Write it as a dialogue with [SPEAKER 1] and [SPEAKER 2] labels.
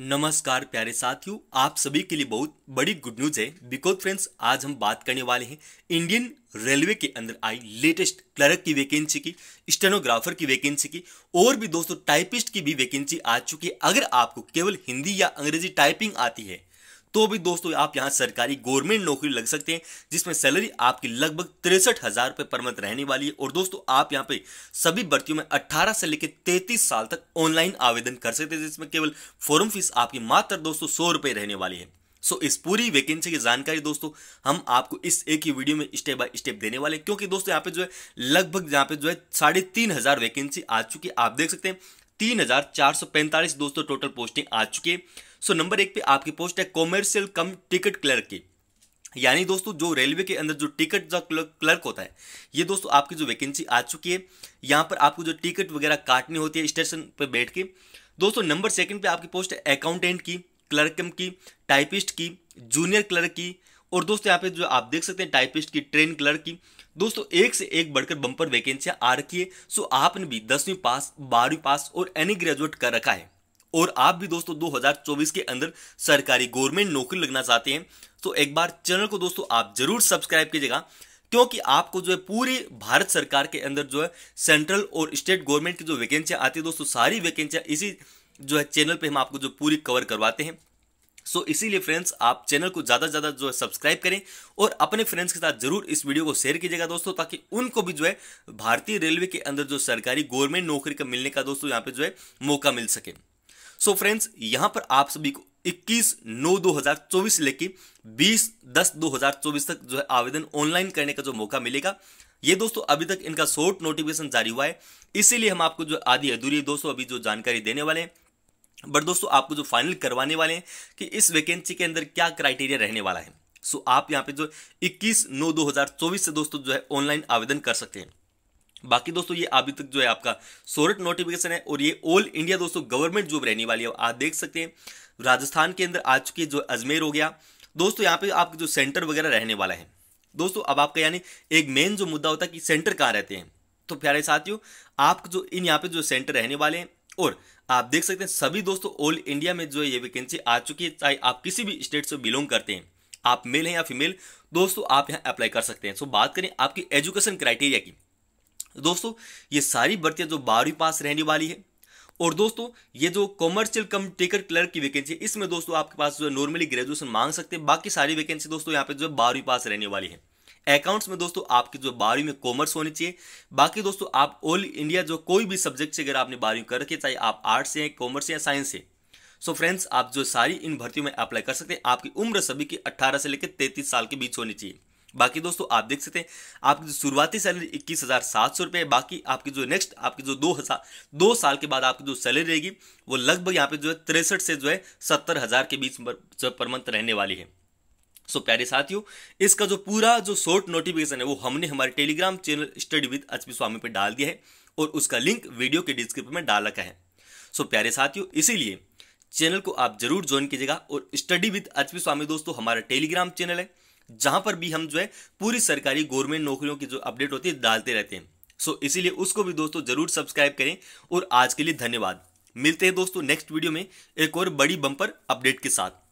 [SPEAKER 1] नमस्कार प्यारे साथियों आप सभी के लिए बहुत बड़ी गुड न्यूज है बिकॉज फ्रेंड्स आज हम बात करने वाले हैं इंडियन रेलवे के अंदर आई लेटेस्ट क्लर्क की वैकेंसी की स्टेनोग्राफर की वैकेंसी की और भी दोस्तों टाइपिस्ट की भी वैकेंसी आ चुकी है अगर आपको केवल हिंदी या अंग्रेजी टाइपिंग आती है तो भी दोस्तों आप यहाँ सरकारी गवर्नमेंट नौकरी लग सकते हैं जिसमें सैलरी आपकी लगभग तिरसठ हजार रुपए पर मंथ रहने वाली है और दोस्तों आप यहाँ पे सभी भर्तियों में 18 से लेकर 33 साल तक ऑनलाइन आवेदन कर सकते हैं जिसमें केवल फॉर्म फीस आपकी मात्र दोस्तों सौ रुपए रहने वाली है सो इस पूरी वैकेंसी की जानकारी दोस्तों हम आपको इस एक ही वीडियो में स्टेप बाय स्टेप देने वाले क्योंकि दोस्तों यहाँ पे जो है लगभग यहाँ पे जो है साढ़े तीन हजार वैकेंसी आ चुकी है आप देख सकते हैं तीन हजार चार सौ पैंतालीस दोस्तों टोटल पोस्टिंग आ चुकी है सो नंबर एक पे आपकी पोस्ट है कॉमर्शियल कम टिकट क्लर्क की यानी दोस्तों जो रेलवे के अंदर जो टिकट जो क्लर्क होता है ये दोस्तों आपकी जो वैकेंसी आ चुकी है यहाँ पर आपको जो टिकट वगैरह काटनी होती है स्टेशन पर बैठ के दोस्तों नंबर सेकंड पे आपकी पोस्ट है अकाउंटेंट की क्लर्क की टाइपिस्ट की जूनियर क्लर्क की और दोस्तों यहाँ पे जो आप देख सकते हैं टाइपिस्ट की ट्रेन क्लर्क की दोस्तों एक से एक बढ़कर बम्पर वैकेंसियाँ आ रखी है सो आपने भी दसवीं पास बारहवीं पास और एनी ग्रेजुएट कर रखा है और आप भी दोस्तों 2024 के अंदर सरकारी गवर्नमेंट नौकरी लगना चाहते हैं तो एक बार चैनल को दोस्तों आप जरूर सब्सक्राइब कीजिएगा क्योंकि आपको जो है पूरी भारत सरकार के अंदर जो है सेंट्रल और स्टेट गवर्नमेंट की जो वैकेंसियां आती है दोस्तों सारी वैकेंसियां इसी जो है चैनल पे हम आपको जो पूरी कवर करवाते हैं सो इसीलिए फ्रेंड्स आप चैनल को ज़्यादा से ज़्यादा जो है सब्सक्राइब करें और अपने फ्रेंड्स के साथ जरूर इस वीडियो को शेयर कीजिएगा दोस्तों ताकि उनको भी जो है भारतीय रेलवे के अंदर जो सरकारी गवर्नमेंट नौकरी का मिलने का दोस्तों यहाँ पे जो है मौका मिल सके सो फ्रेंड्स यहां पर आप सभी को 21 नौ 2024 से लेकर 20 दस 2024 तक जो है आवेदन ऑनलाइन करने का जो मौका मिलेगा ये दोस्तों अभी तक इनका शॉर्ट नोटिफिकेशन जारी हुआ है इसीलिए हम आपको जो आधी अधूरी दोस्तों अभी जो जानकारी देने वाले हैं बट दोस्तों आपको जो फाइनल करवाने वाले हैं कि इस वैकेंसी के अंदर क्या क्राइटेरिया रहने वाला है सो आप यहाँ पे जो 21 नौ 2024 से दोस्तों जो है ऑनलाइन आवेदन कर सकते हैं बाकी दोस्तों ये अभी तक जो है आपका सोरठ नोटिफिकेशन है और ये ऑल इंडिया दोस्तों गवर्नमेंट जॉब रहने वाली है आप देख सकते हैं राजस्थान के अंदर आ चुकी है जो अजमेर हो गया दोस्तों यहाँ पे आपके जो सेंटर वगैरह रहने वाला है दोस्तों अब आपका यानी एक मेन जो मुद्दा होता है कि सेंटर कहाँ रहते हैं तो प्यारे साथियों आप जो इन यहाँ पे जो सेंटर रहने वाले हैं और आप देख सकते हैं सभी दोस्तों ऑल इंडिया में जो है ये वैकेंसी आ चुकी है चाहे आप किसी भी स्टेट से बिलोंग करते हैं आप मेल हैं या फीमेल दोस्तों आप यहाँ अप्लाई कर सकते हैं सो बात करें आपकी एजुकेशन क्राइटेरिया की दोस्तों ये सारी भर्तियाँ जो बारहवीं पास रहने वाली है और दोस्तों ये जो कॉमर्शियल कम टेकर क्लर्क की वैकेंसी है इसमें दोस्तों आपके पास जो है नॉर्मली ग्रेजुएशन मांग सकते हैं बाकी सारी वैकेंसी दोस्तों यहाँ पे जो है बारहवीं पास रहने वाली है अकाउंट्स में दोस्तों आपकी जो बारहवीं में कॉमर्स होनी चाहिए बाकी दोस्तों आप ऑल इंडिया जो कोई भी सब्जेक्ट से अगर आपने बारहवीं कर रखी चाहे आप आर्ट्स हैं कॉमर्स या साइंस है सो फ्रेंड्स आप जो सारी इन भर्तियों में अप्लाई कर सकते हैं आपकी उम्र सभी की अट्ठारह से लेकर तैतीस साल के बीच होनी चाहिए बाकी दोस्तों आप देख सकते हैं आपकी जो शुरुआती सैलरी इक्कीस हज़ार सात सौ रुपये बाकी आपकी जो नेक्स्ट आपकी जो दो हज़ार दो साल के बाद आपकी जो सैलरी रहेगी वो लगभग यहाँ पे जो है तिरसठ से जो है सत्तर हज़ार के बीच पर, पर मंथ रहने वाली है सो प्यारे साथियों इसका जो पूरा जो शॉर्ट नोटिफिकेशन है वो हमने हमारे टेलीग्राम चैनल स्टडी विद अचपी स्वामी पर डाल दिया है और उसका लिंक वीडियो के डिस्क्रिप्शन में डाल रखा है सो प्यारे साथियों इसीलिए चैनल को आप जरूर ज्वाइन कीजिएगा और स्टडी विद अचपी स्वामी दोस्तों हमारा टेलीग्राम चैनल है जहां पर भी हम जो है पूरी सरकारी गवर्नमेंट नौकरियों की जो अपडेट होती है डालते रहते हैं सो so, इसीलिए उसको भी दोस्तों जरूर सब्सक्राइब करें और आज के लिए धन्यवाद मिलते हैं दोस्तों नेक्स्ट वीडियो में एक और बड़ी बंपर अपडेट के साथ